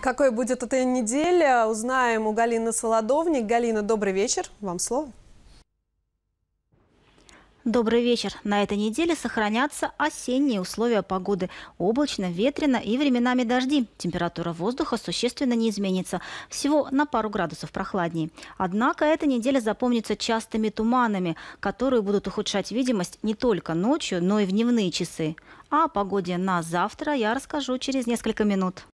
Какой будет эта неделя, узнаем у Галины Солодовник. Галина, добрый вечер. Вам слово. Добрый вечер. На этой неделе сохранятся осенние условия погоды. Облачно, ветрено и временами дожди. Температура воздуха существенно не изменится. Всего на пару градусов прохладнее. Однако эта неделя запомнится частыми туманами, которые будут ухудшать видимость не только ночью, но и в дневные часы. А о погоде на завтра я расскажу через несколько минут.